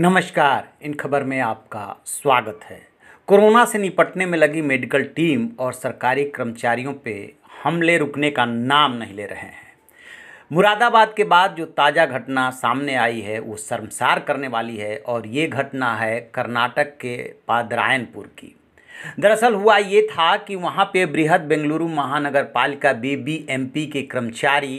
नमस्कार इन खबर में आपका स्वागत है कोरोना से निपटने में लगी मेडिकल टीम और सरकारी कर्मचारियों पे हमले रुकने का नाम नहीं ले रहे हैं मुरादाबाद के बाद जो ताज़ा घटना सामने आई है वो शर्मसार करने वाली है और ये घटना है कर्नाटक के पादरायनपुर की दरअसल हुआ ये था कि वहाँ पे बृहद बेंगलुरु महानगर पालिका बी के कर्मचारी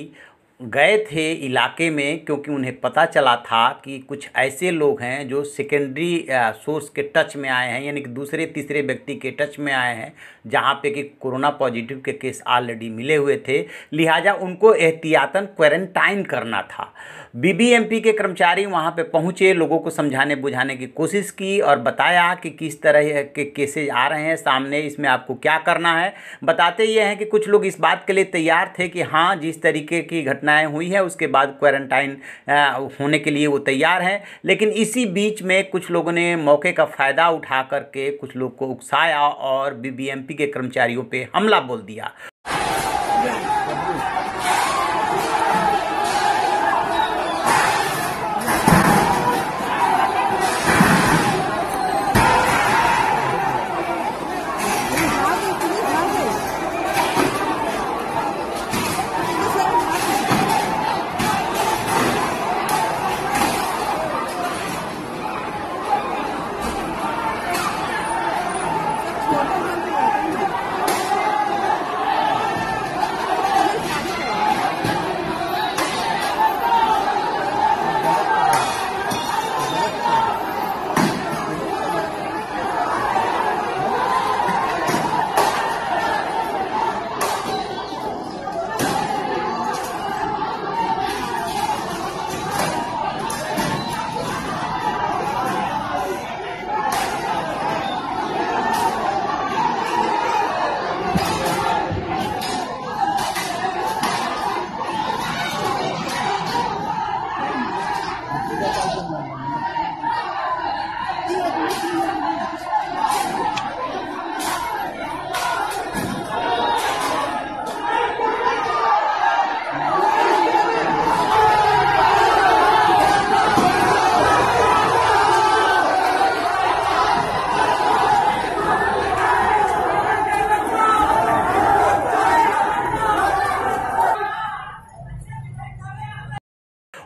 गए थे इलाके में क्योंकि उन्हें पता चला था कि कुछ ऐसे लोग हैं जो सेकेंडरी सोर्स के टच में आए हैं यानी कि दूसरे तीसरे व्यक्ति के टच में आए हैं जहाँ पे कि कोरोना पॉजिटिव के केस ऑलरेडी मिले हुए थे लिहाजा उनको एहतियातन क्वारंटाइन करना था बीबीएमपी के कर्मचारी वहाँ पे पहुँचे लोगों को समझाने बुझाने की कोशिश की और बताया कि किस तरह के केसेज आ रहे हैं सामने इसमें आपको क्या करना है बताते ये हैं कि कुछ लोग इस बात के लिए तैयार थे कि हाँ जिस तरीके की घटना घटनाएं हुई है उसके बाद क्वारंटाइन होने के लिए वो तैयार हैं लेकिन इसी बीच में कुछ लोगों ने मौके का फ़ायदा उठा करके कुछ लोग को उकसाया और बीबीएमपी के कर्मचारियों पे हमला बोल दिया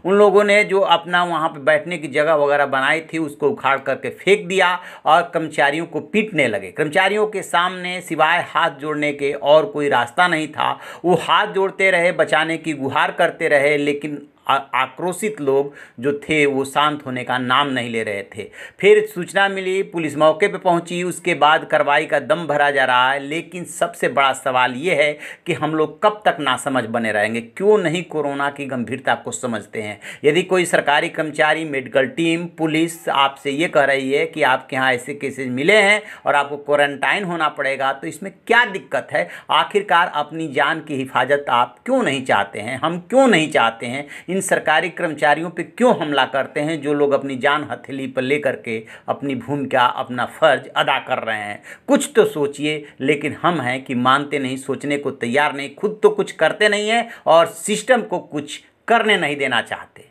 उन लोगों ने जो अपना वहाँ पर बैठने की जगह वगैरह बनाई थी उसको उखाड़ करके फेंक दिया और कर्मचारियों को पीटने लगे कर्मचारियों के सामने सिवाय हाथ जोड़ने के और कोई रास्ता नहीं था वो हाथ जोड़ते रहे बचाने की गुहार करते रहे लेकिन आक्रोशित लोग जो थे वो शांत होने का नाम नहीं ले रहे थे फिर सूचना मिली पुलिस मौके पर पहुंची उसके बाद कार्रवाई का दम भरा जा रहा है लेकिन सबसे बड़ा सवाल ये है कि हम लोग कब तक नासमझ बने रहेंगे क्यों नहीं कोरोना की गंभीरता को समझते हैं यदि कोई सरकारी कर्मचारी मेडिकल टीम पुलिस आपसे ये कह रही है कि आपके यहाँ ऐसे केसेज मिले हैं और आपको क्वारंटाइन होना पड़ेगा तो इसमें क्या दिक्कत है आखिरकार अपनी जान की हिफाजत आप क्यों नहीं चाहते हैं हम क्यों नहीं चाहते हैं इन सरकारी कर्मचारियों पे क्यों हमला करते हैं जो लोग अपनी जान हथेली पर लेकर के अपनी भूमिका अपना फर्ज अदा कर रहे हैं कुछ तो सोचिए लेकिन हम हैं कि मानते नहीं सोचने को तैयार नहीं खुद तो कुछ करते नहीं हैं और सिस्टम को कुछ करने नहीं देना चाहते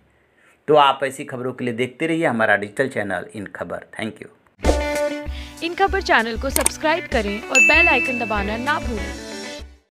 तो आप ऐसी खबरों के लिए देखते रहिए हमारा डिजिटल चैनल इन खबर थैंक यू इन खबर चैनल को सब्सक्राइब करें और बेल आइकन दबाना ना भूलें